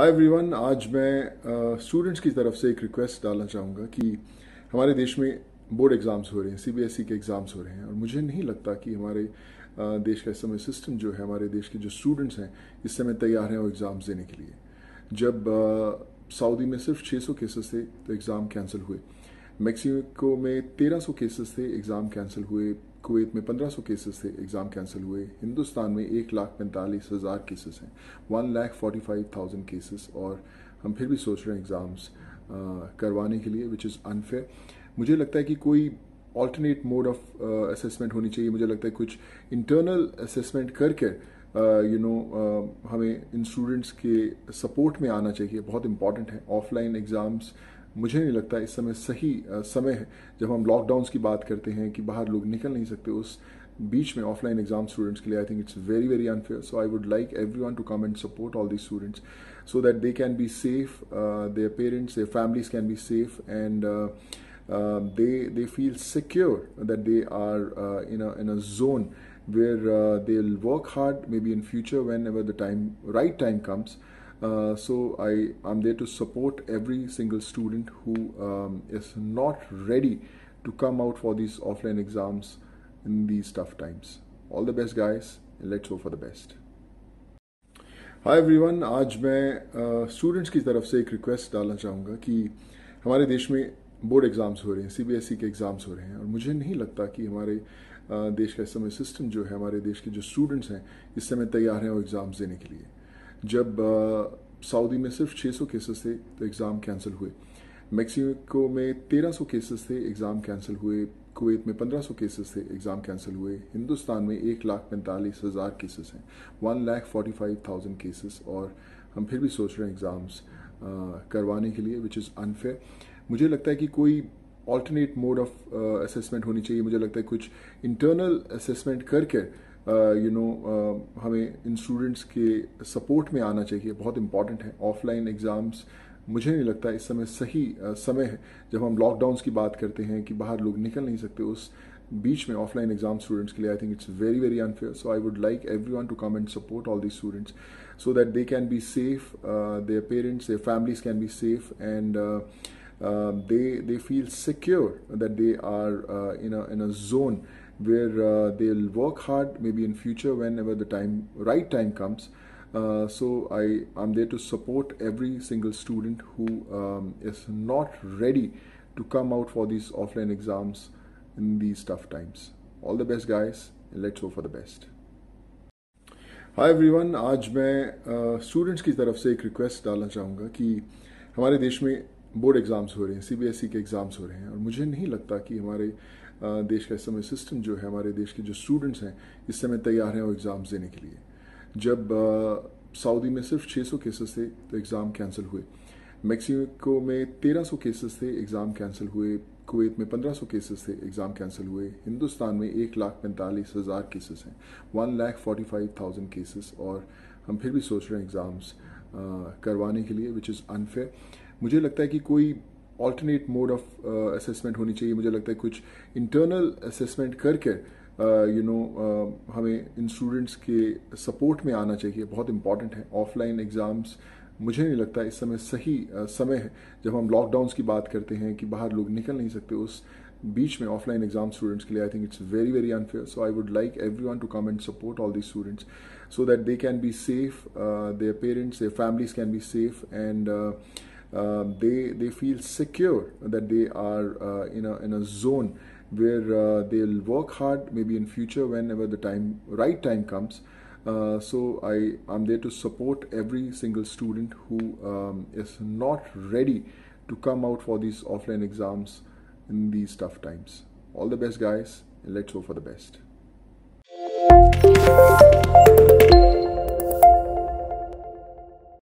हाय everyone आज मैं students की तरफ से एक रिक्वेस्ट डालना चाहूँगा कि हमारे देश में बोर्ड एग्ज़ाम्स हो रहे हैं सीबीएसई e के एग्ज़ाम्स हो रहे हैं और मुझे नहीं लगता कि हमारे देश का इस समय सिस्टम जो है हमारे देश के जो स्टूडेंट्स हैं इस समय तैयार हैं वो एग्ज़ाम्स देने के लिए जब सऊदी में सिर्फ 600 केसेस थे तो एग्ज़ाम कैंसिल हुए मैक्सिको में 1300 केसेस थे एग्ज़ाम कैंसिल हुए कुवैत में 1500 केसेस थे एग्ज़ाम कैंसिल हुए हिंदुस्तान में एक लाख पैंतालीस हज़ार केसेस हैं one lakh forty five thousand cases और हम फिर भी सोच रहे हैं एग्ज़ाम्स करवाने के लिए विच इज़ अनफेयर मुझे लगता है कि कोई ऑल्टरनेट मोड ऑफ असेसमेंट होनी चाहिए मुझे लगता है कुछ इंटरनल असेसमेंट करके यू नो हमें इन स्टूडेंट्स के सपोर्ट में आना चाहिए बहुत इंपॉर्टेंट है ऑफलाइन एग्ज़ाम्स मुझे नहीं लगता इस समय सही समय है जब हम लॉकडाउन की बात करते हैं कि बाहर लोग निकल नहीं सकते उस बीच में ऑफलाइन एग्जाम स्टूडेंट्स के लिए I think it's very very unfair so I would like everyone to come and support all the students so that they can be safe their parents their families can be safe and they they feel secure that they are in in a zone where they work hard maybe in future whenever the time right time comes so I I'm there to support every single student who um, is not ready to come out for these offline exams in these tough times. All the best, guys, and let's hope for the best. Hi everyone आज मैं students की तरफ से एक request डालना चाहूँगा कि हमारे देश में बोर्ड एग्ज़ाम्स हो रहे हैं सीबीएसई के एग्ज़ाम्स हो रहे हैं और मुझे नहीं लगता कि हमारे देश का इस समय सिस्टम जो है हमारे देश के जो स्टूडेंट्स हैं इस समय तैयार हैं वो एग्ज़ाम्स देने के लिए जब सऊदी में सिर्फ 600 केसेस थे तो एग्ज़ाम कैंसिल हुए मैक्सिको में 1300 केसेस थे एग्ज़ाम कैंसिल हुए कुवैत में 1500 केसेस थे एग्ज़ाम कैंसिल हुए हिंदुस्तान में एक लाख पैंतालीस हज़ार केसेस हैं one lakh forty five thousand cases और हम फिर भी सोच रहे हैं एग्ज़ाम्स करवाने के लिए विच इज़ अनफेयर मुझे लगता है कि कोई ऑल्टरनेट मोड ऑफ असेसमेंट होनी चाहिए मुझे लगता है कुछ इंटरनल असेसमेंट करके यू uh, नो um, हमें इन स्टूडेंट्स के सपोर्ट में आना चाहिए बहुत इंपॉर्टेंट है ऑफलाइन एग्ज़ाम्स मुझे नहीं लगता इस समय सही uh, समय है जब हम लॉकडाउन की बात करते हैं कि बाहर लोग निकल नहीं सकते उस बीच में ऑफलाइन एग्जाम स्टूडेंट्स के लिए I think it's very very unfair so I would like everyone to come and support all the students so that they can be safe their parents their families can be safe and they they feel secure that they are in in a zone where uh, they'll work hard maybe in future whenever the time right time comes uh, so I am there to support every single student who um, is not ready to come out for these offline exams in these tough times. All the best guys and let's hope for the best. Hi, everyone. आज मैं uh, students' uh, की तरफ से एक request डालना चाहूँगा कि हमारे देश में बोर्ड exams हो रहे हैं सीबीएसई के एग्ज़ाम्स हो रहे हैं और मुझे नहीं लगता कि हमारे देश का इस समय सिस्टम जो है हमारे देश के जो स्टूडेंट्स हैं इस समय तैयार हैं वो एग्ज़ाम्स देने के लिए जब सऊदी में सिर्फ 600 केसेस थे तो एग्ज़ाम कैंसिल हुए मैक्सिको में 1300 केसेस थे एग्ज़ाम कैंसिल हुए कुवैत में 1500 केसेस थे एग्ज़ाम कैंसिल हुए हिंदुस्तान में एक लाख पैंतालीस हज़ार केसेस हैं one lakh forty five thousand cases और हम फिर भी सोच रहे हैं एग्ज़ाम्स करवाने के लिए विच इज़ अनफेयर मुझे लगता है कि कोई ऑल्टरनेट मोड ऑफ असेसमेंट होनी चाहिए मुझे लगता है कुछ इंटरनल असेसमेंट करके यू uh, नो uh, हमें इन स्टूडेंट्स के सपोर्ट में आना चाहिए बहुत इंपॉर्टेंट है ऑफलाइन एग्ज़ाम्स मुझे नहीं लगता इस समय सही uh, समय है जब हम लॉकडाउन्स की बात करते हैं कि बाहर लोग निकल नहीं सकते उस बीच में ऑफलाइन एग्जाम स्टूडेंट्स के लिए I think it's very very unfair so I would like everyone to come and support all the students so that they can be safe their parents their families can be safe and Uh, they they feel secure that they are uh, in a in a zone where uh, they'll work hard maybe in future whenever the time right time comes. Uh, so I am there to support every single student who um, is not ready to come out for these offline exams in these tough times. All the best, guys, and let's hope for the best.